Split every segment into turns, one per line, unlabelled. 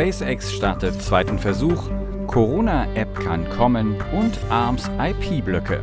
SpaceX startet zweiten Versuch, Corona-App kann kommen und ARMS IP-Blöcke.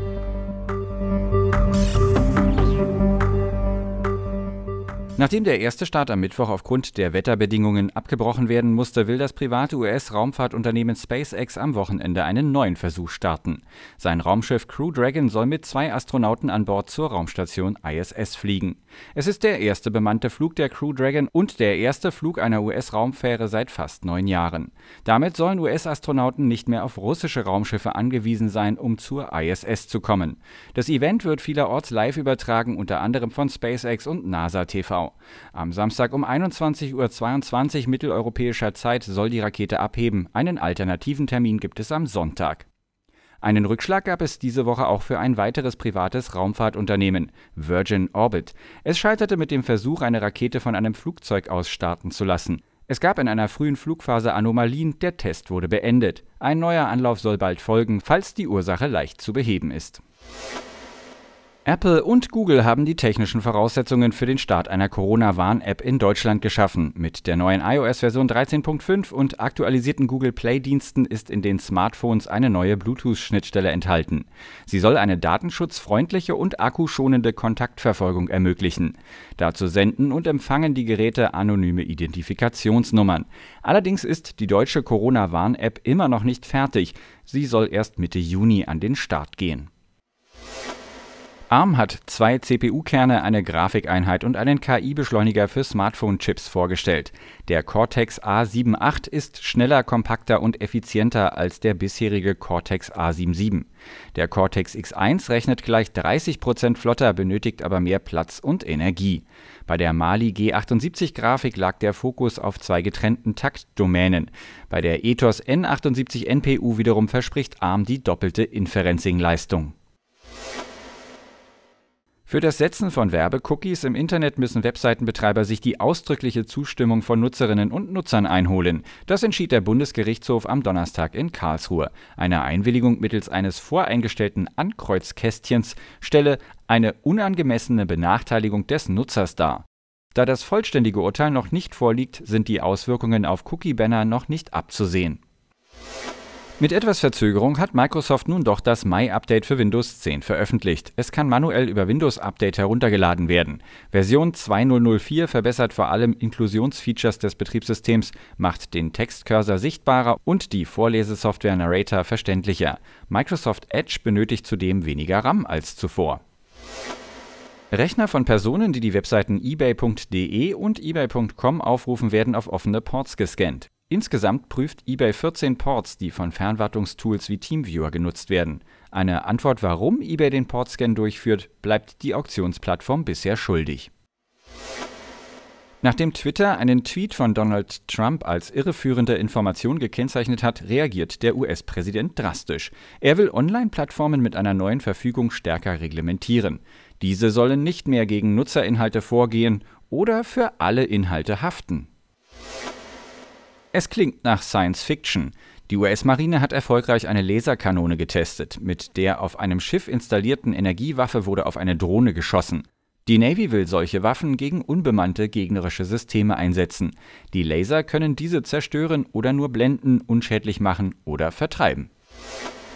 Nachdem der erste Start am Mittwoch aufgrund der Wetterbedingungen abgebrochen werden musste, will das private US-Raumfahrtunternehmen SpaceX am Wochenende einen neuen Versuch starten. Sein Raumschiff Crew Dragon soll mit zwei Astronauten an Bord zur Raumstation ISS fliegen. Es ist der erste bemannte Flug der Crew Dragon und der erste Flug einer US-Raumfähre seit fast neun Jahren. Damit sollen US-Astronauten nicht mehr auf russische Raumschiffe angewiesen sein, um zur ISS zu kommen. Das Event wird vielerorts live übertragen, unter anderem von SpaceX und NASA TV. Am Samstag um 21.22 Uhr mitteleuropäischer Zeit soll die Rakete abheben. Einen alternativen Termin gibt es am Sonntag. Einen Rückschlag gab es diese Woche auch für ein weiteres privates Raumfahrtunternehmen, Virgin Orbit. Es scheiterte mit dem Versuch, eine Rakete von einem Flugzeug aus starten zu lassen. Es gab in einer frühen Flugphase Anomalien, der Test wurde beendet. Ein neuer Anlauf soll bald folgen, falls die Ursache leicht zu beheben ist. Apple und Google haben die technischen Voraussetzungen für den Start einer Corona-Warn-App in Deutschland geschaffen. Mit der neuen iOS-Version 13.5 und aktualisierten Google Play-Diensten ist in den Smartphones eine neue Bluetooth-Schnittstelle enthalten. Sie soll eine datenschutzfreundliche und akkuschonende Kontaktverfolgung ermöglichen. Dazu senden und empfangen die Geräte anonyme Identifikationsnummern. Allerdings ist die deutsche Corona-Warn-App immer noch nicht fertig. Sie soll erst Mitte Juni an den Start gehen. ARM hat zwei CPU-Kerne, eine Grafikeinheit und einen KI-Beschleuniger für Smartphone-Chips vorgestellt. Der Cortex A78 ist schneller, kompakter und effizienter als der bisherige Cortex A77. Der Cortex X1 rechnet gleich 30% flotter, benötigt aber mehr Platz und Energie. Bei der Mali G78-Grafik lag der Fokus auf zwei getrennten Taktdomänen. Bei der Ethos N78 NPU wiederum verspricht ARM die doppelte Inferencing-Leistung. Für das Setzen von Werbecookies im Internet müssen Webseitenbetreiber sich die ausdrückliche Zustimmung von Nutzerinnen und Nutzern einholen. Das entschied der Bundesgerichtshof am Donnerstag in Karlsruhe. Eine Einwilligung mittels eines voreingestellten Ankreuzkästchens stelle eine unangemessene Benachteiligung des Nutzers dar. Da das vollständige Urteil noch nicht vorliegt, sind die Auswirkungen auf Cookie-Banner noch nicht abzusehen. Mit etwas Verzögerung hat Microsoft nun doch das Mai-Update für Windows 10 veröffentlicht. Es kann manuell über Windows Update heruntergeladen werden. Version 2004 verbessert vor allem Inklusionsfeatures des Betriebssystems, macht den Textcursor sichtbarer und die Vorlesesoftware Narrator verständlicher. Microsoft Edge benötigt zudem weniger RAM als zuvor. Rechner von Personen, die die Webseiten ebay.de und ebay.com aufrufen, werden auf offene Ports gescannt. Insgesamt prüft eBay 14 Ports, die von Fernwartungstools wie TeamViewer genutzt werden. Eine Antwort, warum eBay den Portscan durchführt, bleibt die Auktionsplattform bisher schuldig. Nachdem Twitter einen Tweet von Donald Trump als irreführende Information gekennzeichnet hat, reagiert der US-Präsident drastisch. Er will Online-Plattformen mit einer neuen Verfügung stärker reglementieren. Diese sollen nicht mehr gegen Nutzerinhalte vorgehen oder für alle Inhalte haften. Es klingt nach Science Fiction. Die US-Marine hat erfolgreich eine Laserkanone getestet. Mit der auf einem Schiff installierten Energiewaffe wurde auf eine Drohne geschossen. Die Navy will solche Waffen gegen unbemannte gegnerische Systeme einsetzen. Die Laser können diese zerstören oder nur blenden, unschädlich machen oder vertreiben.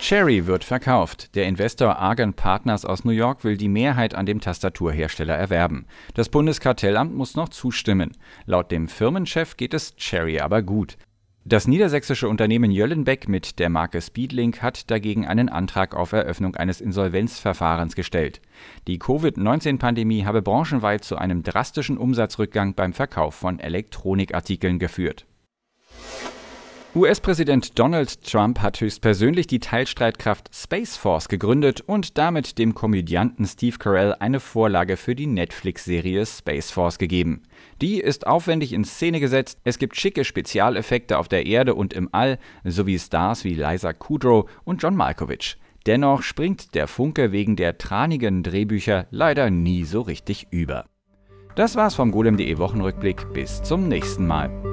Cherry wird verkauft. Der Investor Argan Partners aus New York will die Mehrheit an dem Tastaturhersteller erwerben. Das Bundeskartellamt muss noch zustimmen. Laut dem Firmenchef geht es Cherry aber gut. Das niedersächsische Unternehmen Jöllenbeck mit der Marke Speedlink hat dagegen einen Antrag auf Eröffnung eines Insolvenzverfahrens gestellt. Die Covid-19-Pandemie habe branchenweit zu einem drastischen Umsatzrückgang beim Verkauf von Elektronikartikeln geführt. US-Präsident Donald Trump hat höchstpersönlich die Teilstreitkraft Space Force gegründet und damit dem Komödianten Steve Carell eine Vorlage für die Netflix-Serie Space Force gegeben. Die ist aufwendig in Szene gesetzt, es gibt schicke Spezialeffekte auf der Erde und im All, sowie Stars wie Liza Kudrow und John Malkovich. Dennoch springt der Funke wegen der tranigen Drehbücher leider nie so richtig über. Das war's vom Golem.de Wochenrückblick, bis zum nächsten Mal.